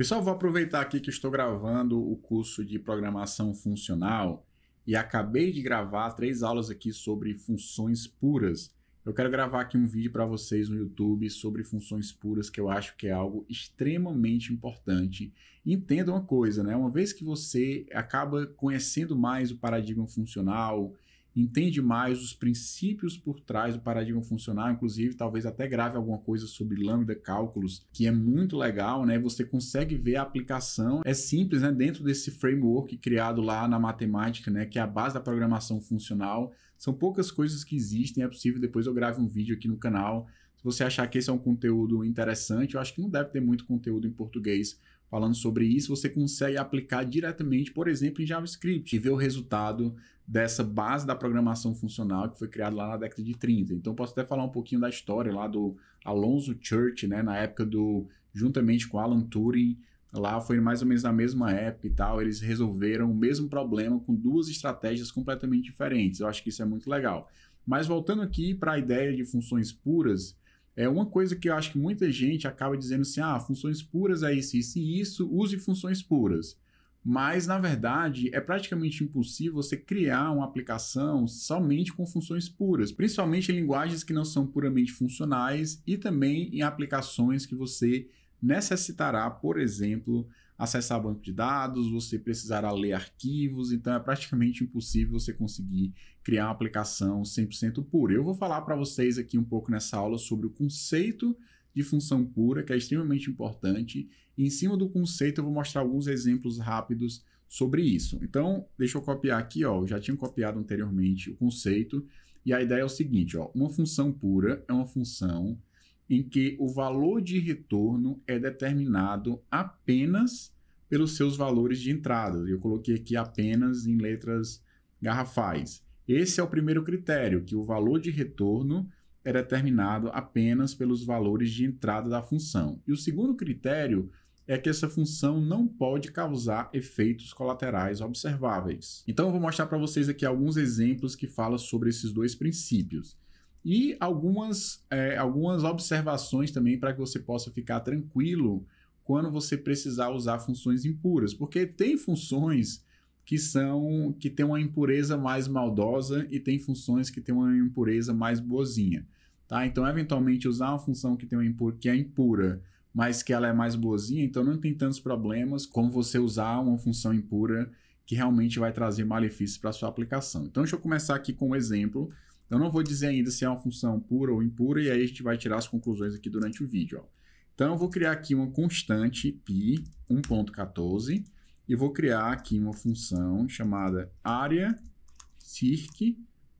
Pessoal, vou aproveitar aqui que estou gravando o curso de programação funcional e acabei de gravar três aulas aqui sobre funções puras. Eu quero gravar aqui um vídeo para vocês no YouTube sobre funções puras, que eu acho que é algo extremamente importante. Entenda uma coisa, né? Uma vez que você acaba conhecendo mais o paradigma funcional, entende mais os princípios por trás do paradigma funcional, inclusive talvez até grave alguma coisa sobre lambda cálculos, que é muito legal, né? Você consegue ver a aplicação, é simples, né? Dentro desse framework criado lá na matemática, né? Que é a base da programação funcional. São poucas coisas que existem, é possível. Depois eu grave um vídeo aqui no canal. Se você achar que esse é um conteúdo interessante, eu acho que não deve ter muito conteúdo em português falando sobre isso, você consegue aplicar diretamente, por exemplo, em JavaScript e ver o resultado dessa base da programação funcional que foi criada lá na década de 30. Então, posso até falar um pouquinho da história lá do Alonso Church, né, na época do, juntamente com Alan Turing, lá foi mais ou menos na mesma época e tal, eles resolveram o mesmo problema com duas estratégias completamente diferentes. Eu acho que isso é muito legal. Mas voltando aqui para a ideia de funções puras, é uma coisa que eu acho que muita gente acaba dizendo assim: ah, funções puras é isso, isso e isso, use funções puras. Mas, na verdade, é praticamente impossível você criar uma aplicação somente com funções puras, principalmente em linguagens que não são puramente funcionais e também em aplicações que você necessitará, por exemplo, acessar banco de dados, você precisará ler arquivos, então é praticamente impossível você conseguir criar uma aplicação 100% pura. Eu vou falar para vocês aqui um pouco nessa aula sobre o conceito de função pura, que é extremamente importante, e em cima do conceito eu vou mostrar alguns exemplos rápidos sobre isso. Então, deixa eu copiar aqui, ó, eu já tinha copiado anteriormente o conceito, e a ideia é o seguinte, ó, uma função pura é uma função em que o valor de retorno é determinado apenas pelos seus valores de entrada. Eu coloquei aqui apenas em letras garrafais. Esse é o primeiro critério, que o valor de retorno é determinado apenas pelos valores de entrada da função. E o segundo critério é que essa função não pode causar efeitos colaterais observáveis. Então eu vou mostrar para vocês aqui alguns exemplos que falam sobre esses dois princípios. E algumas, é, algumas observações também para que você possa ficar tranquilo quando você precisar usar funções impuras, porque tem funções que são que tem uma impureza mais maldosa e tem funções que tem uma impureza mais boazinha, tá? Então, eventualmente usar uma função que tem uma que é impura, mas que ela é mais boazinha, então não tem tantos problemas como você usar uma função impura que realmente vai trazer malefícios para sua aplicação. Então, deixa eu começar aqui com um exemplo então, eu não vou dizer ainda se é uma função pura ou impura, e aí a gente vai tirar as conclusões aqui durante o vídeo. Ó. Então, eu vou criar aqui uma constante π 1.14 e vou criar aqui uma função chamada área circ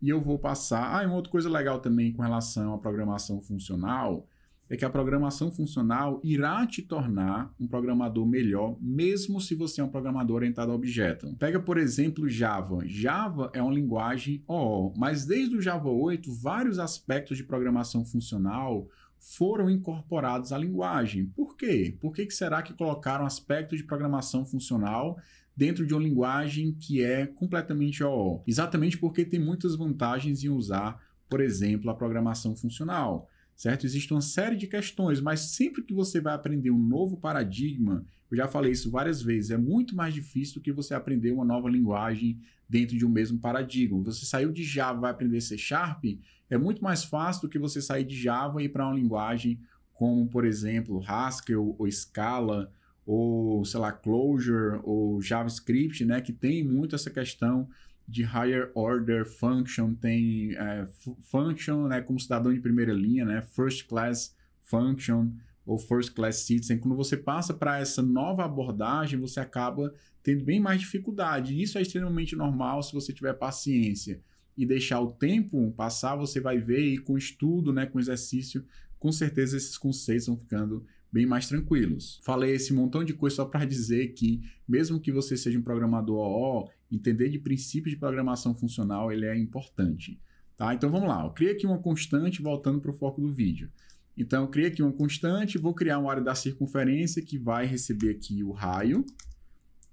e eu vou passar... Ah, e uma outra coisa legal também com relação à programação funcional é que a programação funcional irá te tornar um programador melhor, mesmo se você é um programador orientado a objeto. Pega, por exemplo, Java. Java é uma linguagem OO, mas desde o Java 8, vários aspectos de programação funcional foram incorporados à linguagem. Por quê? Por que, que será que colocaram aspectos de programação funcional dentro de uma linguagem que é completamente OO? Exatamente porque tem muitas vantagens em usar, por exemplo, a programação funcional certo? Existe uma série de questões, mas sempre que você vai aprender um novo paradigma, eu já falei isso várias vezes, é muito mais difícil do que você aprender uma nova linguagem dentro de um mesmo paradigma. Você saiu de Java, vai aprender C Sharp, é muito mais fácil do que você sair de Java e ir para uma linguagem como, por exemplo, Haskell ou Scala, ou sei lá, Clojure ou JavaScript, né, que tem muito essa questão de higher order function, tem é, function né, como cidadão de primeira linha, né, first class function ou first class citizen. Quando você passa para essa nova abordagem, você acaba tendo bem mais dificuldade. Isso é extremamente normal se você tiver paciência e deixar o tempo passar, você vai ver e com estudo, né, com exercício, com certeza esses conceitos vão ficando bem mais tranquilos. Falei esse montão de coisa só para dizer que mesmo que você seja um programador OO entender de princípios de programação funcional ele é importante. Tá? Então vamos lá, eu criei aqui uma constante voltando para o foco do vídeo. Então eu criei aqui uma constante, vou criar uma área da circunferência que vai receber aqui o raio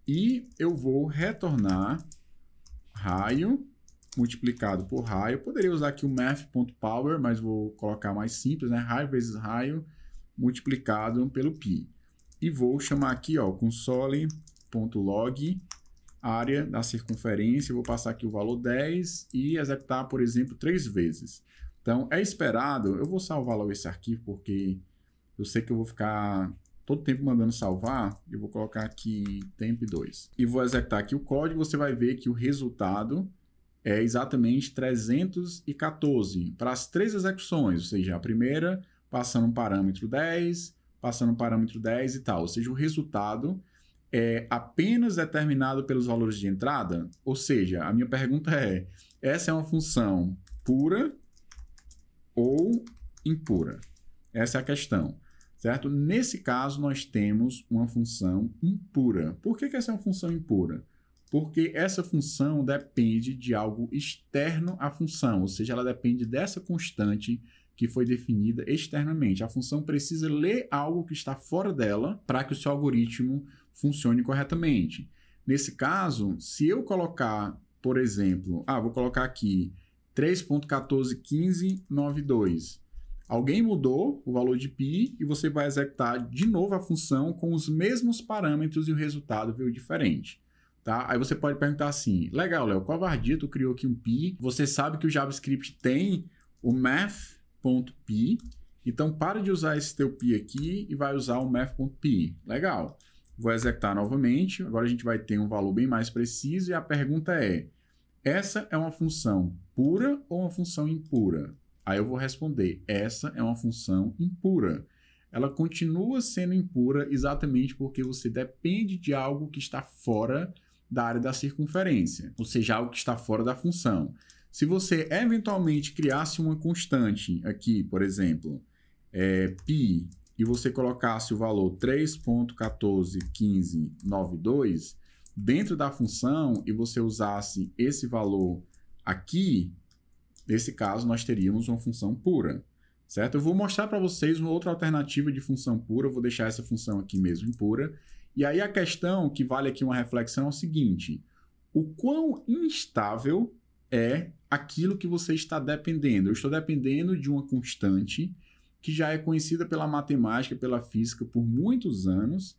e eu vou retornar raio multiplicado por raio. Eu poderia usar aqui o math.power, mas vou colocar mais simples, né? raio vezes raio multiplicado pelo pi. E vou chamar aqui ó, console.log área da circunferência, vou passar aqui o valor 10 e executar, por exemplo, três vezes. Então, é esperado, eu vou salvar logo esse arquivo, porque eu sei que eu vou ficar todo tempo mandando salvar, eu vou colocar aqui temp 2. E vou executar aqui o código, você vai ver que o resultado é exatamente 314 para as três execuções, ou seja, a primeira passando um parâmetro 10, passando um parâmetro 10 e tal, ou seja, o resultado é apenas determinado pelos valores de entrada? Ou seja, a minha pergunta é: essa é uma função pura ou impura? Essa é a questão, certo? Nesse caso, nós temos uma função impura. Por que, que essa é uma função impura? Porque essa função depende de algo externo à função, ou seja, ela depende dessa constante que foi definida externamente. A função precisa ler algo que está fora dela para que o seu algoritmo funcione corretamente. Nesse caso, se eu colocar, por exemplo, ah, vou colocar aqui 3.141592. Alguém mudou o valor de π e você vai executar de novo a função com os mesmos parâmetros e o resultado veio diferente. Tá? Aí você pode perguntar assim: legal, Léo, covardia, tu criou aqui um pi. Você sabe que o JavaScript tem o math.py, então para de usar esse teu pi aqui e vai usar o math.py. Legal. Vou executar novamente. Agora a gente vai ter um valor bem mais preciso. E a pergunta é: essa é uma função pura ou uma função impura? Aí eu vou responder: essa é uma função impura. Ela continua sendo impura exatamente porque você depende de algo que está fora da área da circunferência, ou seja, algo que está fora da função. Se você eventualmente criasse uma constante aqui, por exemplo, é, π e você colocasse o valor 3.141592 dentro da função e você usasse esse valor aqui, nesse caso nós teríamos uma função pura, certo? Eu vou mostrar para vocês uma outra alternativa de função pura, eu vou deixar essa função aqui mesmo pura. E aí a questão que vale aqui uma reflexão é o seguinte: o quão instável é aquilo que você está dependendo? Eu estou dependendo de uma constante que já é conhecida pela matemática, pela física por muitos anos,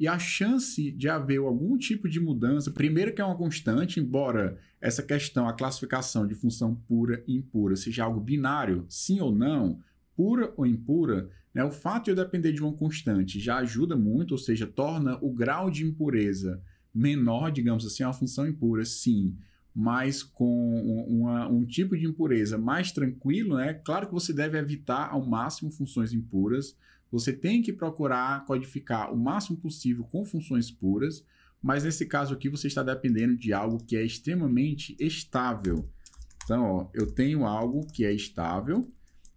e a chance de haver algum tipo de mudança, primeiro que é uma constante, embora essa questão, a classificação de função pura e impura seja algo binário, sim ou não, pura ou impura, né, o fato de eu depender de uma constante já ajuda muito, ou seja, torna o grau de impureza menor, digamos assim, é a função impura, sim mas com uma, um tipo de impureza mais tranquilo, né? Claro que você deve evitar ao máximo funções impuras. Você tem que procurar codificar o máximo possível com funções puras, mas nesse caso aqui você está dependendo de algo que é extremamente estável. Então, ó, eu tenho algo que é estável,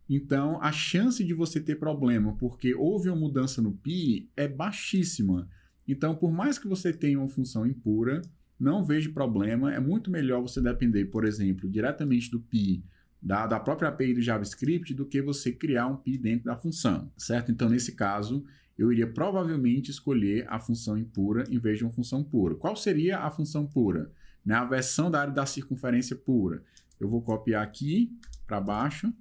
então a chance de você ter problema porque houve uma mudança no pi é baixíssima. Então, por mais que você tenha uma função impura, não vejo problema. É muito melhor você depender, por exemplo, diretamente do PI da, da, própria API do JavaScript do que você criar um PI dentro da função, certo? Então, nesse caso, eu iria provavelmente escolher a função impura em vez de uma função pura. Qual seria a função pura? Né? A versão da área da circunferência pura. Eu vou copiar aqui para baixo,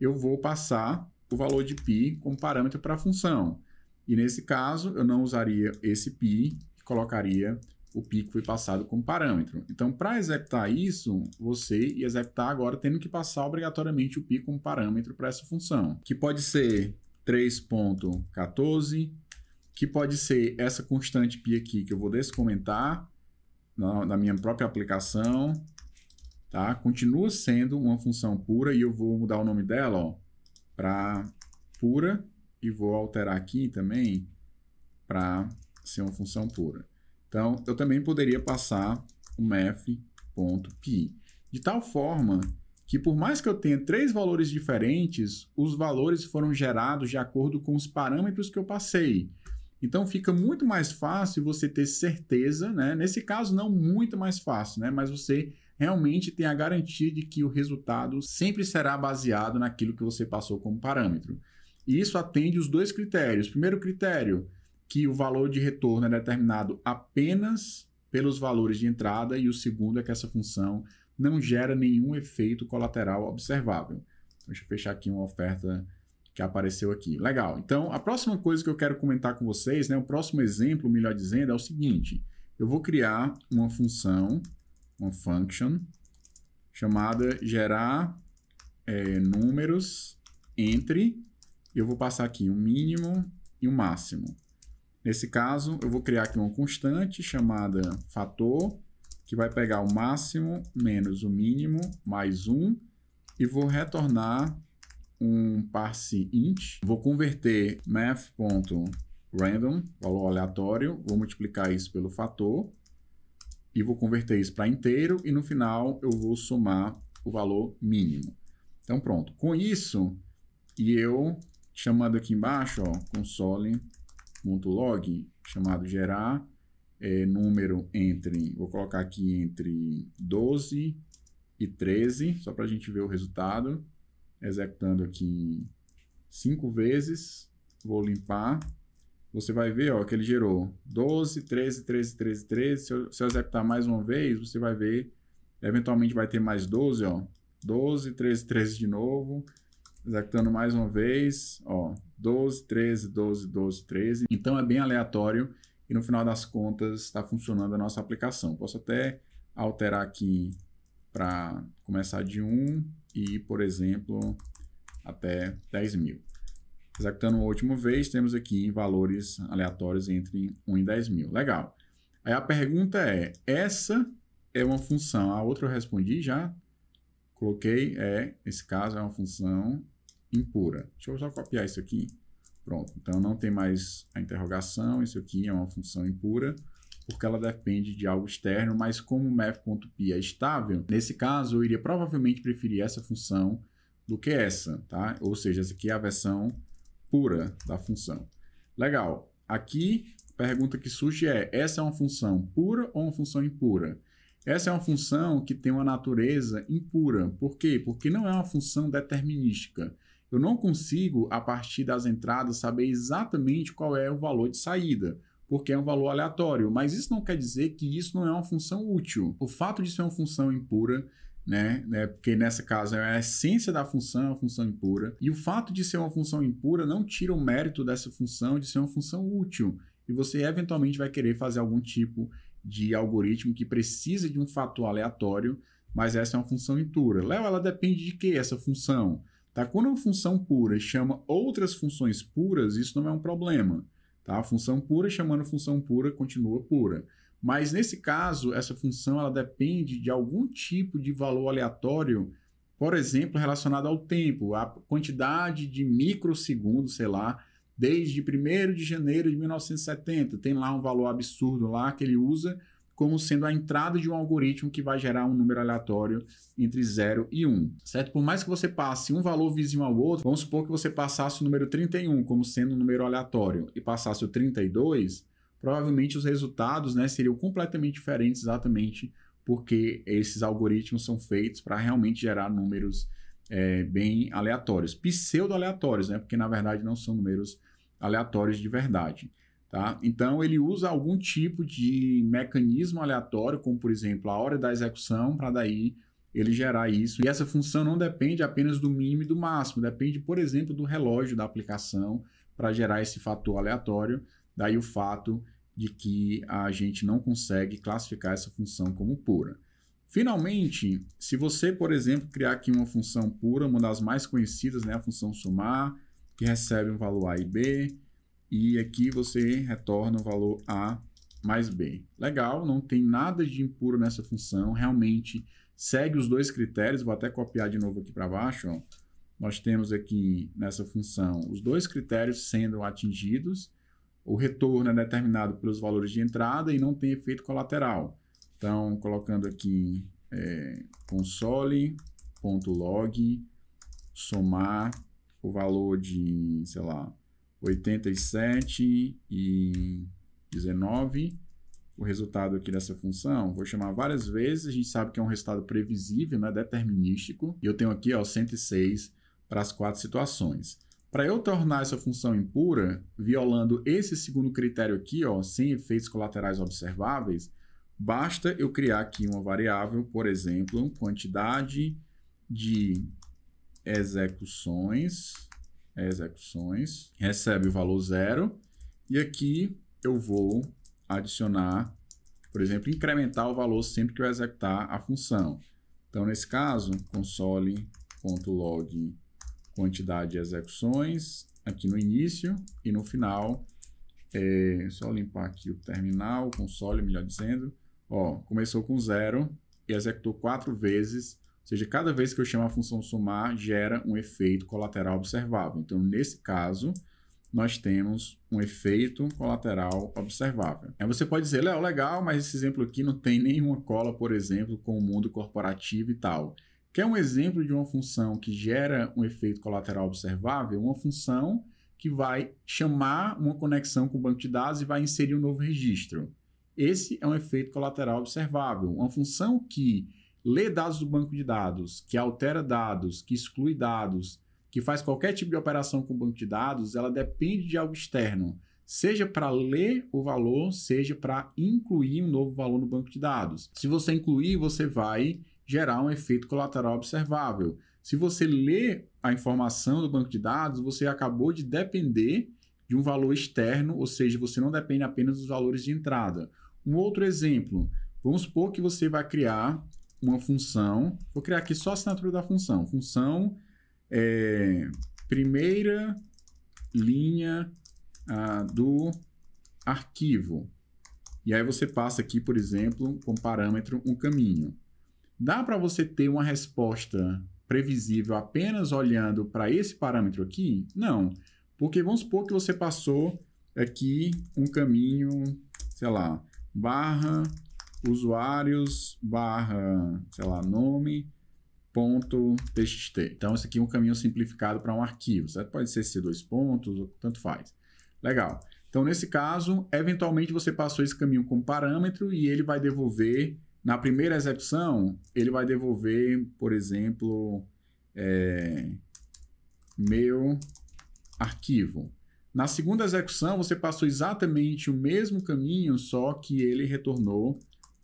eu vou passar o valor de pi como parâmetro para a função. E nesse caso, eu não usaria esse pi, colocaria o pico foi passado como parâmetro. Então, para executar isso, você ia executar agora tendo que passar obrigatoriamente o pico como parâmetro para essa função, que pode ser 3.14, que pode ser essa constante pi aqui que eu vou descomentar na, na minha própria aplicação, tá? Continua sendo uma função pura e eu vou mudar o nome dela, para pura e vou alterar aqui também para ser uma função pura. Então, eu também poderia passar o math.pi. De tal forma que, por mais que eu tenha três valores diferentes, os valores foram gerados de acordo com os parâmetros que eu passei. Então, fica muito mais fácil você ter certeza, né? Nesse caso, não muito mais fácil, né? Mas você realmente tem a garantia de que o resultado sempre será baseado naquilo que você passou como parâmetro. E isso atende os dois critérios. Primeiro critério, que o valor de retorno é determinado apenas pelos valores de entrada, e o segundo é que essa função não gera nenhum efeito colateral observável. Deixa eu fechar aqui uma oferta que apareceu aqui. Legal. Então, a próxima coisa que eu quero comentar com vocês, né, o próximo exemplo, melhor dizendo, é o seguinte. Eu vou criar uma função, uma function, chamada gerar é, números entre, eu vou passar aqui um mínimo e um máximo. Nesse caso, eu vou criar aqui uma constante chamada fator, que vai pegar o máximo menos o mínimo, mais um, e vou retornar um parse int. Vou converter math.random, valor aleatório, vou multiplicar isso pelo fator, e vou converter isso para inteiro, e no final eu vou somar o valor mínimo. Então pronto, com isso, e eu chamando aqui embaixo, ó, console .log, chamado gerar é, número entre, vou colocar aqui entre 12 e 13, só para a gente ver o resultado, executando aqui 5 vezes, vou limpar, você vai ver ó, que ele gerou 12, 13, 13, 13, 13, se eu, se eu executar mais uma vez, você vai ver, eventualmente vai ter mais 12, ó, 12, 13, 13 de novo, executando mais uma vez, ó, 12, 13, 12, 12, 13. Então é bem aleatório e no final das contas está funcionando a nossa aplicação. Posso até alterar aqui para começar de 1 e, por exemplo, até 10 mil. Executando uma última vez, temos aqui valores aleatórios entre 1 e 10 mil. Legal. Aí a pergunta é, essa é uma função, a outra eu respondi já, Coloquei é, nesse caso, é uma função impura. Deixa eu só copiar isso aqui. Pronto, então não tem mais a interrogação, isso aqui é uma função impura, porque ela depende de algo externo, mas como o math.py é estável, nesse caso eu iria provavelmente preferir essa função do que essa, tá? Ou seja, essa aqui é a versão pura da função. Legal, aqui a pergunta que surge é, essa é uma função pura ou uma função impura? Essa é uma função que tem uma natureza impura. Por quê? Porque não é uma função determinística. Eu não consigo, a partir das entradas, saber exatamente qual é o valor de saída, porque é um valor aleatório. Mas isso não quer dizer que isso não é uma função útil. O fato de ser é uma função impura né? né porque nessa casa é a essência da função, é uma função impura. E o fato de ser uma função impura não tira o mérito dessa função de ser uma função útil. E você eventualmente vai querer fazer algum tipo de algoritmo que precisa de um fator aleatório, mas essa é uma função intura. Léo, ela depende de que essa função? Tá? Quando uma função pura chama outras funções puras, isso não é um problema. Tá? A função pura chamando função pura continua pura. Mas nesse caso, essa função ela depende de algum tipo de valor aleatório, por exemplo, relacionado ao tempo, a quantidade de microsegundos, sei lá, desde 1 de janeiro de 1970. Tem lá um valor absurdo lá que ele usa como sendo a entrada de um algoritmo que vai gerar um número aleatório entre 0 e 1, certo? Por mais que você passe um valor vizinho ao outro, vamos supor que você passasse o número 31 como sendo um número aleatório e passasse o 32, provavelmente os resultados né, seriam completamente diferentes exatamente porque esses algoritmos são feitos para realmente gerar números é, bem aleatórios, pseudo-aleatórios, né? Porque na verdade não são números aleatórios de verdade. Tá? Então, ele usa algum tipo de mecanismo aleatório, como por exemplo a hora da execução, para daí ele gerar isso. E essa função não depende apenas do mínimo e do máximo, depende, por exemplo, do relógio da aplicação para gerar esse fator aleatório. Daí o fato de que a gente não consegue classificar essa função como pura. Finalmente, se você, por exemplo, criar aqui uma função pura, uma das mais conhecidas, né, a função somar, que recebe um valor A e B, e aqui você retorna o valor A mais B. Legal, não tem nada de impuro nessa função, realmente segue os dois critérios, vou até copiar de novo aqui para baixo, ó. nós temos aqui nessa função os dois critérios sendo atingidos, o retorno é determinado pelos valores de entrada e não tem efeito colateral. Então, colocando aqui é, console.log somar o valor de, sei lá, 87 e 19, o resultado aqui dessa função, vou chamar várias vezes, a gente sabe que é um resultado previsível, né, determinístico, e eu tenho aqui ó, 106 para as quatro situações. Para eu tornar essa função impura, violando esse segundo critério aqui, ó, sem efeitos colaterais observáveis, basta eu criar aqui uma variável, por exemplo, quantidade de execuções, execuções, recebe o valor zero, e aqui eu vou adicionar, por exemplo, incrementar o valor sempre que eu executar a função. Então, nesse caso, console.log quantidade de execuções, aqui no início e no final, é, só limpar aqui o terminal, o console, melhor dizendo, ó, começou com zero e executou quatro vezes seja, cada vez que eu chamo a função somar, gera um efeito colateral observável. Então, nesse caso, nós temos um efeito colateral observável. Aí é, você pode dizer, Léo, legal, mas esse exemplo aqui não tem nenhuma cola, por exemplo, com o mundo corporativo e tal. Quer um exemplo de uma função que gera um efeito colateral observável? Uma função que vai chamar uma conexão com o banco de dados e vai inserir um novo registro. Esse é um efeito colateral observável. Uma função que lê dados do banco de dados, que altera dados, que exclui dados, que faz qualquer tipo de operação com o banco de dados, ela depende de algo externo, seja para ler o valor, seja para incluir um novo valor no banco de dados. Se você incluir, você vai gerar um efeito colateral observável. Se você lê a informação do banco de dados, você acabou de depender de um valor externo, ou seja, você não depende apenas dos valores de entrada. Um outro exemplo, vamos supor que você vai criar uma função. Vou criar aqui só a assinatura da função. Função é, primeira linha ah, do arquivo. E aí você passa aqui, por exemplo, com parâmetro um caminho. Dá para você ter uma resposta previsível apenas olhando para esse parâmetro aqui? Não, porque vamos supor que você passou aqui um caminho, sei lá, barra usuários barra, sei lá, nome ponto txt. Então, esse aqui é um caminho simplificado para um arquivo, certo? Pode ser C dois pontos, tanto faz. Legal. Então, nesse caso, eventualmente você passou esse caminho como parâmetro e ele vai devolver, na primeira execução, ele vai devolver, por exemplo, é, meu arquivo. Na segunda execução, você passou exatamente o mesmo caminho, só que ele retornou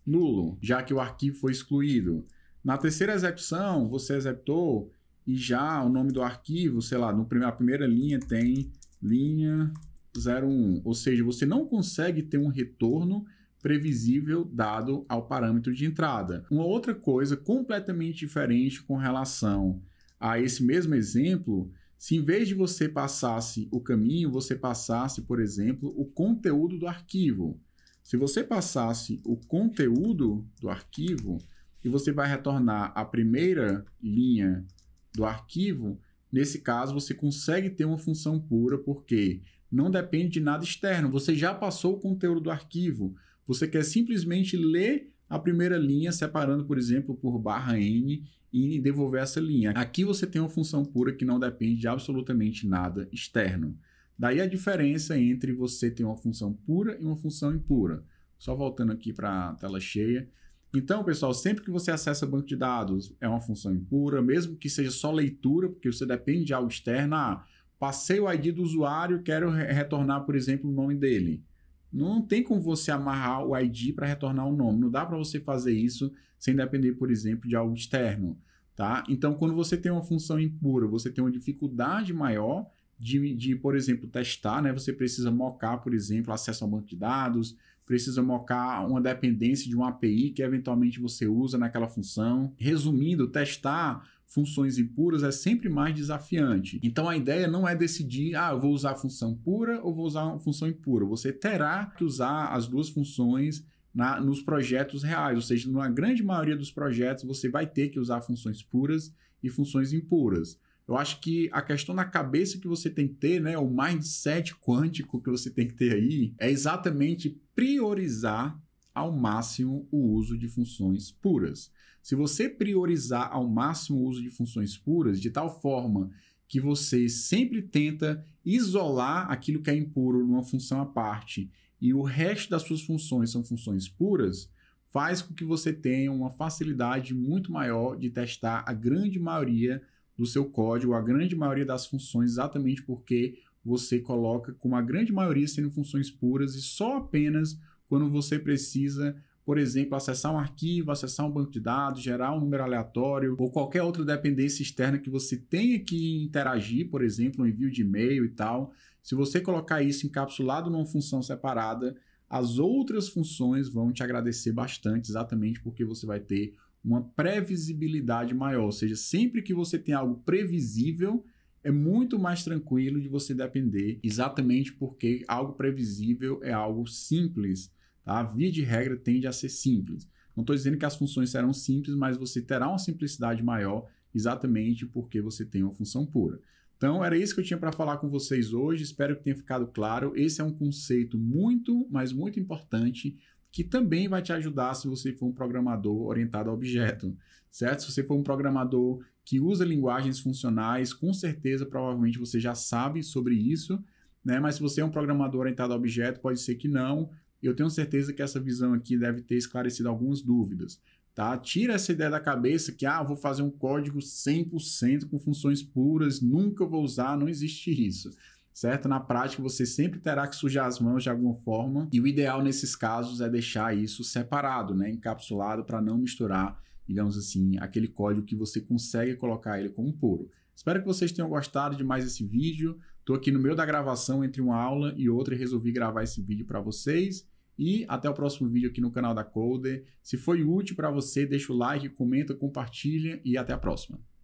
nulo, já que o arquivo foi excluído. Na terceira execução, você executou e já o nome do arquivo, sei lá, na primeira, primeira linha tem linha 01, ou seja, você não consegue ter um retorno previsível dado ao parâmetro de entrada. Uma outra coisa completamente diferente com relação a esse mesmo exemplo, se em vez de você passasse o caminho, você passasse, por exemplo, o conteúdo do arquivo. Se você passasse o conteúdo do arquivo e você vai retornar a primeira linha do arquivo, nesse caso você consegue ter uma função pura porque não depende de nada externo. Você já passou o conteúdo do arquivo. Você quer simplesmente ler a primeira linha, separando, por exemplo, por barra N e devolver essa linha. Aqui você tem uma função pura que não depende de absolutamente nada externo. Daí a diferença entre você ter uma função pura e uma função impura. Só voltando aqui para a tela cheia. Então, pessoal, sempre que você acessa banco de dados, é uma função impura, mesmo que seja só leitura, porque você depende de algo externo. Ah, passei o ID do usuário, quero re retornar, por exemplo, o nome dele. Não tem como você amarrar o ID para retornar o nome. Não dá para você fazer isso sem depender, por exemplo, de algo externo. Tá? Então, quando você tem uma função impura, você tem uma dificuldade maior de, de, por exemplo, testar, né? Você precisa mocar, por exemplo, acesso ao banco de dados, precisa mocar uma dependência de uma API que eventualmente você usa naquela função. Resumindo, testar funções impuras é sempre mais desafiante. Então a ideia não é decidir, ah, eu vou usar a função pura ou vou usar uma função impura. Você terá que usar as duas funções na, nos projetos reais, ou seja, na grande maioria dos projetos você vai ter que usar funções puras e funções impuras. Eu acho que a questão na cabeça que você tem que ter, né, o mindset quântico que você tem que ter aí, é exatamente priorizar ao máximo o uso de funções puras. Se você priorizar ao máximo o uso de funções puras, de tal forma que você sempre tenta isolar aquilo que é impuro numa função à parte e o resto das suas funções são funções puras, faz com que você tenha uma facilidade muito maior de testar a grande maioria do seu código a grande maioria das funções, exatamente porque você coloca com a grande maioria sendo funções puras e só apenas quando você precisa, por exemplo, acessar um arquivo, acessar um banco de dados, gerar um número aleatório ou qualquer outra dependência externa que você tenha que interagir, por exemplo, um envio de e-mail e tal. Se você colocar isso encapsulado numa função separada, as outras funções vão te agradecer bastante, exatamente porque você vai ter uma previsibilidade maior. Ou seja, sempre que você tem algo previsível, é muito mais tranquilo de você depender, exatamente porque algo previsível é algo simples. Tá? A via de regra tende a ser simples. Não estou dizendo que as funções serão simples, mas você terá uma simplicidade maior, exatamente porque você tem uma função pura. Então, era isso que eu tinha para falar com vocês hoje. Espero que tenha ficado claro. Esse é um conceito muito, mas muito importante que também vai te ajudar se você for um programador orientado a objeto, certo? Se você for um programador que usa linguagens funcionais, com certeza, provavelmente você já sabe sobre isso, né? Mas se você é um programador orientado a objeto, pode ser que não. Eu tenho certeza que essa visão aqui deve ter esclarecido algumas dúvidas, tá? Tira essa ideia da cabeça que, ah, vou fazer um código 100% com funções puras, nunca vou usar, não existe isso certo? Na prática, você sempre terá que sujar as mãos de alguma forma, e o ideal nesses casos é deixar isso separado, né? encapsulado, para não misturar, digamos assim, aquele código que você consegue colocar ele como puro. Espero que vocês tenham gostado de mais esse vídeo. Estou aqui no meio da gravação entre uma aula e outra e resolvi gravar esse vídeo para vocês. E até o próximo vídeo aqui no canal da Coder. Se foi útil para você, deixa o like, comenta, compartilha e até a próxima.